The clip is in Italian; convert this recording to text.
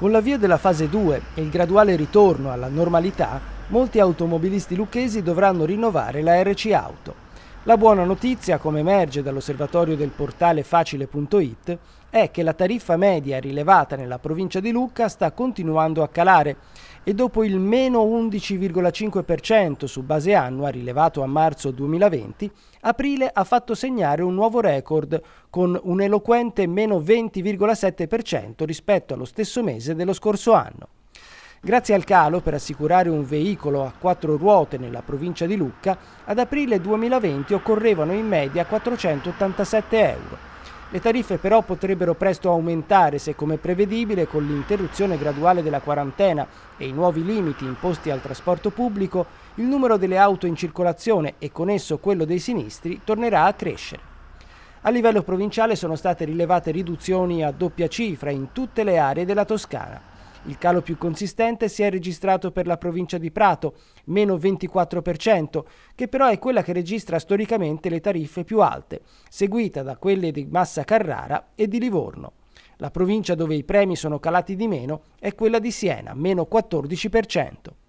Con l'avvio della fase 2 e il graduale ritorno alla normalità, molti automobilisti lucchesi dovranno rinnovare la RC Auto. La buona notizia, come emerge dall'osservatorio del portale facile.it, è che la tariffa media rilevata nella provincia di Lucca sta continuando a calare e dopo il meno 11,5% su base annua rilevato a marzo 2020, aprile ha fatto segnare un nuovo record con un eloquente meno 20,7% rispetto allo stesso mese dello scorso anno. Grazie al calo per assicurare un veicolo a quattro ruote nella provincia di Lucca, ad aprile 2020 occorrevano in media 487 euro. Le tariffe però potrebbero presto aumentare se, come prevedibile, con l'interruzione graduale della quarantena e i nuovi limiti imposti al trasporto pubblico, il numero delle auto in circolazione e con esso quello dei sinistri tornerà a crescere. A livello provinciale sono state rilevate riduzioni a doppia cifra in tutte le aree della Toscana. Il calo più consistente si è registrato per la provincia di Prato, meno 24%, che però è quella che registra storicamente le tariffe più alte, seguita da quelle di Massa Carrara e di Livorno. La provincia dove i premi sono calati di meno è quella di Siena, meno 14%.